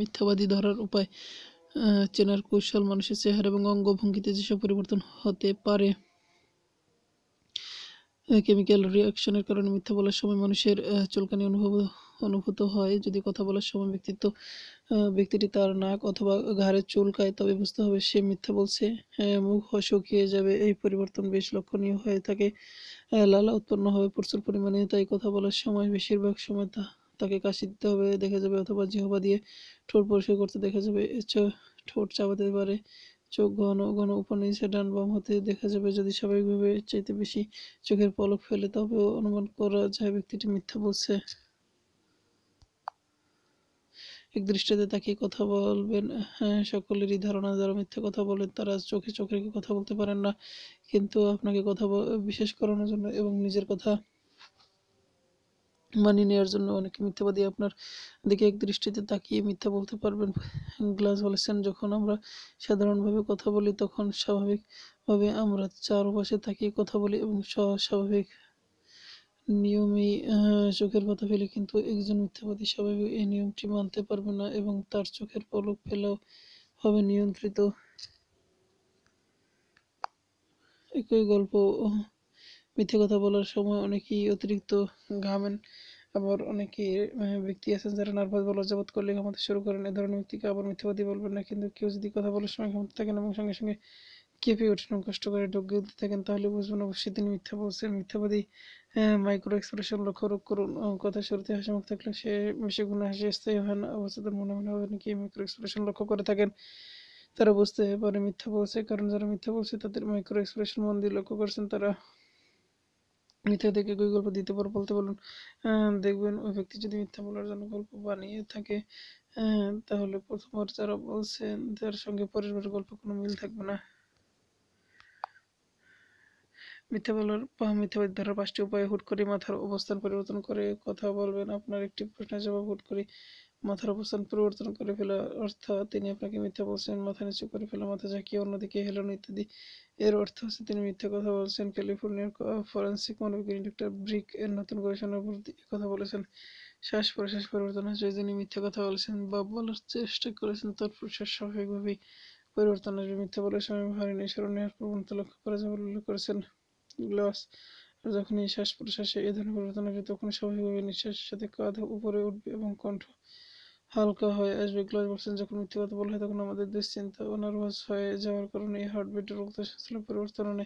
মিথ্যাবাদী ধরার উপায় চেনার কৌশল মানুষের চেহারা এবং অঙ্গভঙ্গিতে যেসব পরিবর্তন হতে পারে কেমিক্যাল রিয়াকশনের কারণে মিথ্যা বলার সময় মানুষের চুলকানি অনুভব অনুভূত হয় যদি কথা বলার সময় ব্যক্তিত্ব ব্যক্তিটি তার নাক অথবা চুল চুলকায় তবে বুঝতে হবে সে মিথ্যা বলছে মুখ শুকিয়ে যাবে এই পরিবর্তন বেশ লক্ষণীয় হয়ে থাকে লালা উৎপন্ন হবে প্রচুর পরিমাণে তাই কথা বলার সময় বেশিরভাগ সময় তা তাকে কাশি দিতে হবে দেখা যাবে অথবা জিহবা দিয়ে ঠোঁট পরিষ্কার করতে দেখা যাবে ঠোঁট চাপাতে পারে চোখ ঘন ঘন উপর নিচে ডান বাম হতে দেখা যাবে যদি স্বাভাবিকভাবে চাইতে বেশি চোখের পলক ফেলে তবে অনুমান করা যায় ব্যক্তিটি মিথ্যা বলছে এক দৃষ্টিতে তাকে কথা বলবেন হ্যাঁ, সকলেরই ধারণা যারা মিথ্যে কথা বলেন তারা চোখে চোখে কথা বলতে পারেন না কিন্তু আপনাকে কথা বিশেষ করানোর জন্য এবং নিজের কথা মানিয়ে নেওয়ার জন্য অনেকে মিথ্যাবাদী আপনার দিকে এক দৃষ্টিতে তাকিয়ে মিথ্যা বলতে পারবেন গ্লাস বলেছেন যখন আমরা সাধারণভাবে কথা বলি তখন স্বাভাবিকভাবে আমরা চারপাশে তাকিয়ে কথা বলি এবং স্বাভাবিক নিয়মেই চোখের কথা ফেলে কিন্তু একজন মিথ্যাবাদী স্বাভাবিক এই নিয়মটি মানতে পারবে না এবং তার চোখের পলক ফেলাও হবে নিয়ন্ত্রিত একই গল্প মিথ্যে কথা বলার সময় অনেকেই অতিরিক্ত ঘামেন আবার অনেকে ব্যক্তি আছেন যারা নার্ভাস বা লজ্জাবোধ করলে ক্ষমতা শুরু করেন এ ধরনের ব্যক্তিকে আবার মিথ্যাবাদী বলবেন না কিন্তু কেউ যদি কথা বলার সময় ক্ষমতা থাকেন এবং সঙ্গে সঙ্গে কেঁপে ওঠেন কষ্ট করে ডোক গিলতে থাকেন তাহলে বুঝবেন অবশ্যই তিনি মিথ্যা বলছেন মিথ্যাবাদী মাইক্রো এক্সপ্রেশন লক্ষ্য রোগ করুন কথা শুরুতে হাসি মুখ থাকলে সে বেশি গুণে হাসি স্থায়ী হয় না অবস্থাদের মনে মনে হবে নাকি মাইক্রো এক্সপ্রেশন লক্ষ্য করে থাকেন তারা বুঝতে পারে মিথ্যা বলছে কারণ যারা মিথ্যা বলছে তাদের মাইক্রো এক্সপ্রেশন মন দিয়ে লক্ষ্য করছেন তারা মিথ্যা থেকে কি গল্প দিতে পারো বলতে বলুন দেখবেন ওই ব্যক্তি যদি মিথ্যা বলার জন্য গল্প বানিয়ে থাকে তাহলে প্রথমবার যারা বলছেন তার সঙ্গে পরেরবার গল্প কোনো মিল থাকবে না মিথ্যা বলার বা মিথ্যা ধরার পাঁচটি উপায় হুট করে মাথার অবস্থান পরিবর্তন করে কথা বলবেন আপনার একটি প্রশ্নের জবাব হুট করে মাথার অবস্থান পরিবর্তন করে ফেলা অর্থাৎ তিনি আপনাকে মিথ্যা বলছেন মাথা নিচু করে ফেলা মাথা ঝাঁকিয়ে অন্যদিকে হেলানো ইত্যাদি এর অর্থ হচ্ছে তিনি মিথ্যা কথা বলছেন ক্যালিফোর্নিয়ার ফরেন্সিক মনোবিজ্ঞানী ডক্টর ব্রিক এর নতুন গবেষণার কথা বলেছেন শ্বাস প্রশ্বাস পরিবর্তন হচ্ছে যিনি মিথ্যা কথা বলেছেন বা বলার চেষ্টা করেছেন তার প্রশ্বাস স্বাভাবিকভাবেই পরিবর্তন আসবে মিথ্যা বলার সময় ভারী নিঃসরণ নেওয়ার প্রবণতা লক্ষ্য করা যাবে উল্লেখ করেছেন গ্লাস যখনই যখন এই শ্বাস প্রশ্বাসে এ ধরনের পরিবর্তন আসবে তখন স্বাভাবিকভাবে নিঃশ্বাসের সাথে কাঁধ উপরে উঠবে এবং কণ্ঠ হালকা হয়ে আসবে গ্লাস বক্সিন যখন কথা বলা হয় তখন আমাদের দুশ্চিন্তা ও নার্ভাস হয়ে যাওয়ার কারণে এই বিট রক্ত সঞ্চালন পরিবর্তন আনে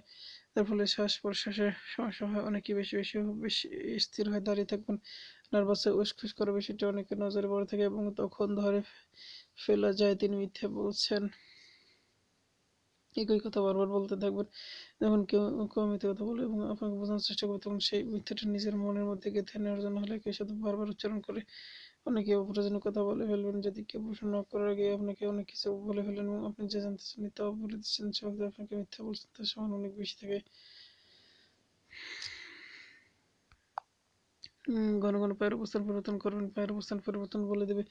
তার ফলে শ্বাস প্রশ্বাসের সমস্যা হয় অনেকে বেশি বেশি বেশি স্থির হয়ে দাঁড়িয়ে থাকবেন নার্ভাস হয়ে উসখুস করে সেটা অনেকের নজরে পড়ে থাকে এবং তখন ধরে ফেলা যায় তিনি মিথ্যে বলছেন একই কথা বারবার বলতে থাকবেন যখন কেউ কেউ মিথ্যে কথা বলে এবং আপনাকে বোঝানোর চেষ্টা করবে তখন সেই মিথ্যাটা নিজের মনের মধ্যে গেঁথে নেওয়ার জন্য হলে কেউ সাথে বারবার উচ্চারণ করে অনেকে অপ্রয়োজনীয় কথা বলে ফেলবেন যদি কেউ প্রশ্ন না করার আগে আপনাকে অনেক কিছু বলে ফেলেন এবং আপনি যা জানতে চান তা বলে দিচ্ছেন শব্দ আপনাকে মিথ্যা বলছেন তার সমান অনেক বেশি থাকে ঘন ঘন পায়ের অবস্থান পরিবর্তন করবেন পায়ের অবস্থান পরিবর্তন বলে দেবে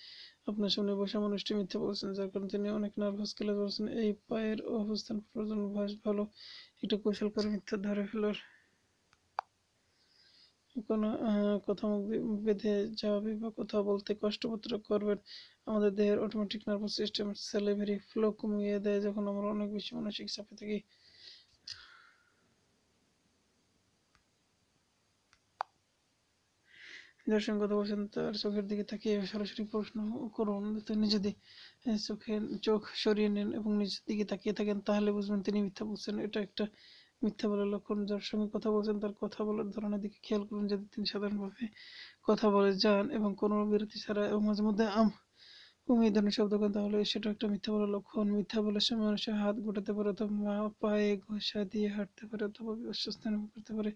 আপনার সামনে বসা মানুষটি মিথ্যা বলছেন যার কারণে তিনি অনেক নার্ভাস খেলে করছেন এই পায়ের অবস্থান পরিবর্তন ভালো একটা কৌশল করে মিথ্যা ধরে ফেলার কোনো কোথাও মুখ বেঁধে যাওয়া বা কোথাও বলতে কষ্ট প্রতিরোধ করবেন আমাদের দেহের automatic nervous system salivary flow কমিয়ে দেয় যখন আমরা অনেক বেশি মানসিক চাপে থাকি যার কথা বলছেন তার চোখের দিকে তাকিয়ে সরাসরি প্রশ্ন করুন তিনি যদি চোখে চোখ সরিয়ে নেন এবং নিজের দিকে তাকিয়ে থাকেন তাহলে বুঝবেন তিনি মিথ্যা বলছেন এটা একটা মিথ্যা বলার লক্ষণ যার সঙ্গে কথা বলছেন তার কথা বলার ধরনের দিকে খেয়াল করুন যাতে তিনি সাধারণভাবে কথা বলে যান এবং কোনো বিরতি ছাড়া এবং মাঝে মধ্যে আম এই ধরনের শব্দ করেন তাহলে সেটা একটা মিথ্যা বলার লক্ষণ মিথ্যা বলার সময় মানুষের হাত গোটাতে পারে অথবা পায়ে ঘষা দিয়ে হাঁটতে পারে অথবা অসুস্থ করতে পারে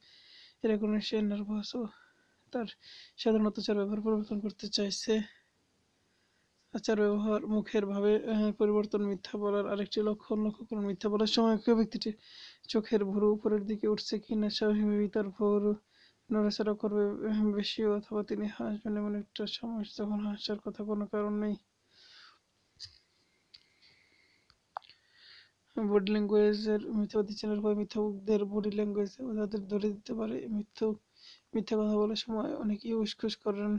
এরকম সে নার্ভাস ও তার সাধারণ অত্যাচার ব্যবহার পরিবর্তন করতে চাইছে আচার ব্যবহার মুখের ভাবে পরিবর্তন মিথ্যা বলার আরেকটি লক্ষণ লক্ষ্য করুন মিথ্যা বলার সময় কেউ ব্যক্তিটি চোখের ভুরু উপরের দিকে উঠছে কি না স্বাভাবিক তার ভুরু নড়াচড়া করবে বেশি অথবা তিনি হাসবেন এমন একটা সময় যখন হাসার কথা কোনো কারণ নেই বডি ল্যাঙ্গুয়েজের মিথ্যাবাদী চেনার পর মিথ্যাবকদের বডি ল্যাঙ্গুয়েজ তাদের ধরে দিতে পারে মিথ্যুক মিথ্যা কথা বলার সময় অনেকেই উসখুস করেন